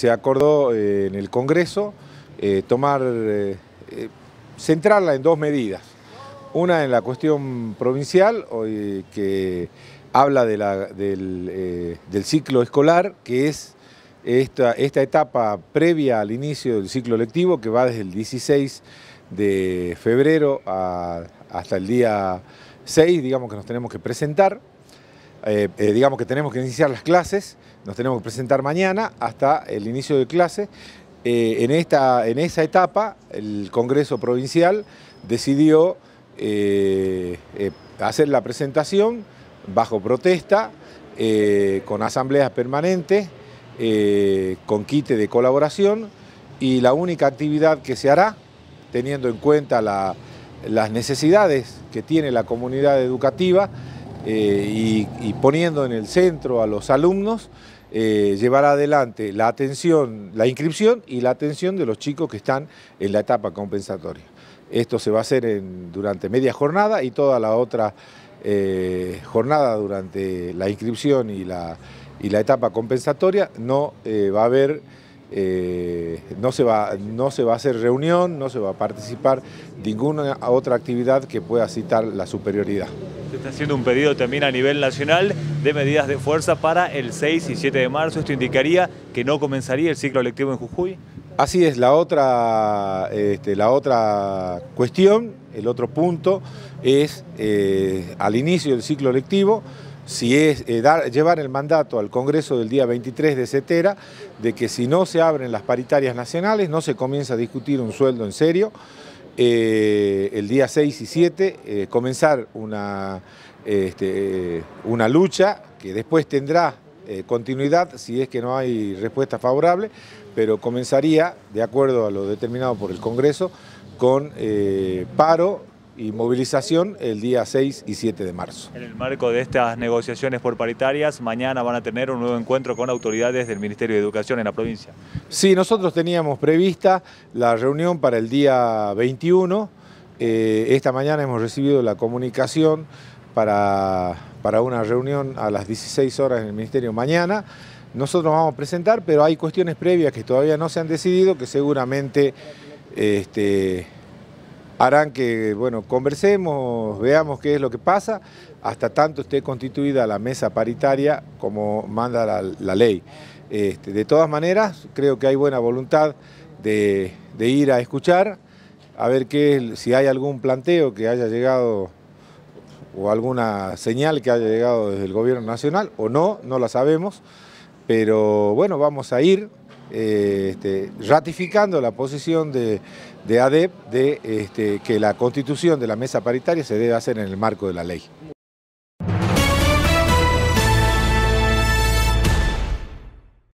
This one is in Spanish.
Se acordó eh, en el Congreso eh, tomar, eh, centrarla en dos medidas. Una en la cuestión provincial, que habla de del, ciclo escolar, que es esta, etapa previa al inicio del ciclo lectivo, que va desde el 16 de febrero hasta el día 6, digamos que nos tenemos que presentar. Eh, eh, digamos que tenemos que iniciar las clases, nos tenemos que presentar mañana hasta el inicio de clase. Eh, en, esa etapa, el Congreso Provincial decidió hacer la presentación bajo protesta, con asambleas permanentes, con quite de colaboración y la única actividad que se hará, teniendo en cuenta las necesidades que tiene la comunidad educativa, eh, y, poniendo en el centro a los alumnos, eh, llevar adelante la atención, la inscripción y la atención de los chicos que están en la etapa compensatoria. Esto se va a hacer durante media jornada y toda la otra eh, jornada durante la inscripción y la, y la etapa compensatoria no va a haber eh, no, se va, no se va a hacer reunión, no se va a participar ninguna otra actividad que pueda citar la superioridad. Se está haciendo un pedido también a nivel nacional de medidas de fuerza para el 6 y 7 de marzo. ¿Esto indicaría que no comenzaría el ciclo electivo en Jujuy? Así es, la otra, este, la otra cuestión, el otro punto, es eh, al inicio del ciclo electivo si es eh, llevar el mandato al Congreso del día 23 de Cetera, de que si no se abren las paritarias nacionales, no se comienza a discutir un sueldo en serio, eh, el día 6 y 7 eh, comenzar una, este, una lucha que después tendrá continuidad si es que no hay respuesta favorable, pero comenzaría, de acuerdo a lo determinado por el Congreso, con paro y movilización el día 6 y 7 de marzo. En el marco de estas negociaciones por paritarias, mañana van a tener un nuevo encuentro con autoridades del Ministerio de Educación en la provincia. Sí, nosotros teníamos prevista la reunión para el día 21. Eh, esta mañana hemos recibido la comunicación para, para una reunión a las 16 horas en el Ministerio mañana. Nosotros vamos a presentar, pero hay cuestiones previas que todavía no se han decidido, que seguramente... Este, harán que, bueno, conversemos, veamos qué es lo que pasa, hasta tanto esté constituida la mesa paritaria como manda la, ley. Este, de todas maneras, creo que hay buena voluntad de, ir a escuchar, a ver qué, si hay algún planteo que haya llegado o alguna señal que haya llegado desde el gobierno nacional o no, no la sabemos, pero bueno, vamos a ir, eh, este, ratificando la posición de, ADEP de este, que la constitución de la mesa paritaria se debe hacer en el marco de la ley.